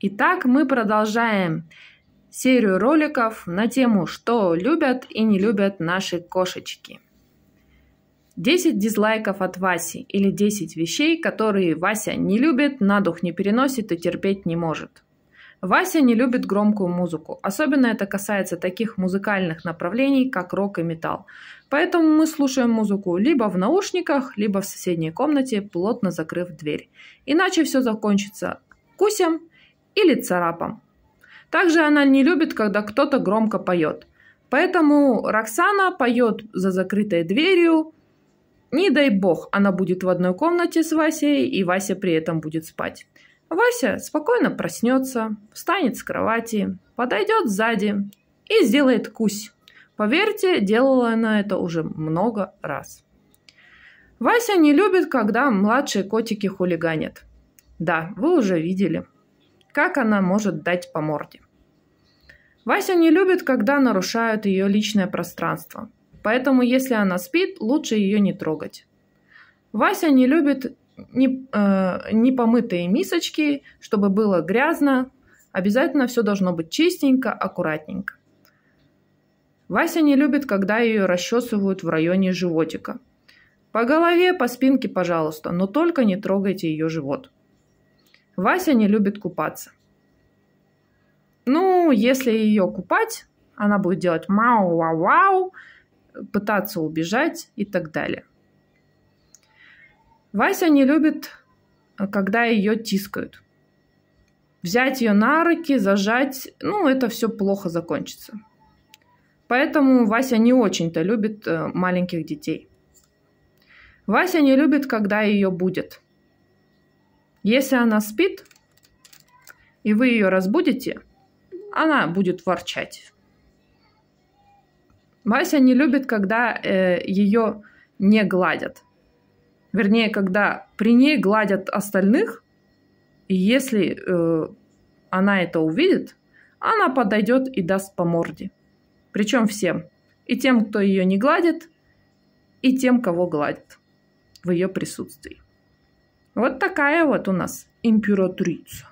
Итак, мы продолжаем серию роликов на тему, что любят и не любят наши кошечки. 10 дизлайков от Васи или 10 вещей, которые Вася не любит, на дух не переносит и терпеть не может. Вася не любит громкую музыку, особенно это касается таких музыкальных направлений, как рок и металл. Поэтому мы слушаем музыку либо в наушниках, либо в соседней комнате, плотно закрыв дверь. Иначе все закончится кусем или царапам. Также она не любит, когда кто-то громко поет. Поэтому Роксана поет за закрытой дверью. Не дай бог, она будет в одной комнате с Васей, и Вася при этом будет спать. Вася спокойно проснется, встанет с кровати, подойдет сзади и сделает кусь. Поверьте, делала она это уже много раз. Вася не любит, когда младшие котики хулиганят. Да, вы уже видели – как она может дать по морде. Вася не любит, когда нарушают ее личное пространство, поэтому если она спит, лучше ее не трогать. Вася не любит не, э, непомытые мисочки, чтобы было грязно, обязательно все должно быть чистенько, аккуратненько. Вася не любит, когда ее расчесывают в районе животика. По голове, по спинке, пожалуйста, но только не трогайте ее живот. Вася не любит купаться. Ну, если ее купать, она будет делать мау-вау-вау, пытаться убежать и так далее. Вася не любит, когда ее тискают. Взять ее на руки, зажать, ну, это все плохо закончится. Поэтому Вася не очень-то любит э, маленьких детей. Вася не любит, когда ее будет – если она спит, и вы ее разбудите, она будет ворчать. Вася не любит, когда э, ее не гладят. Вернее, когда при ней гладят остальных, и если э, она это увидит, она подойдет и даст по морде. Причем всем. И тем, кто ее не гладит, и тем, кого гладит в ее присутствии. Вот такая вот у нас императрица.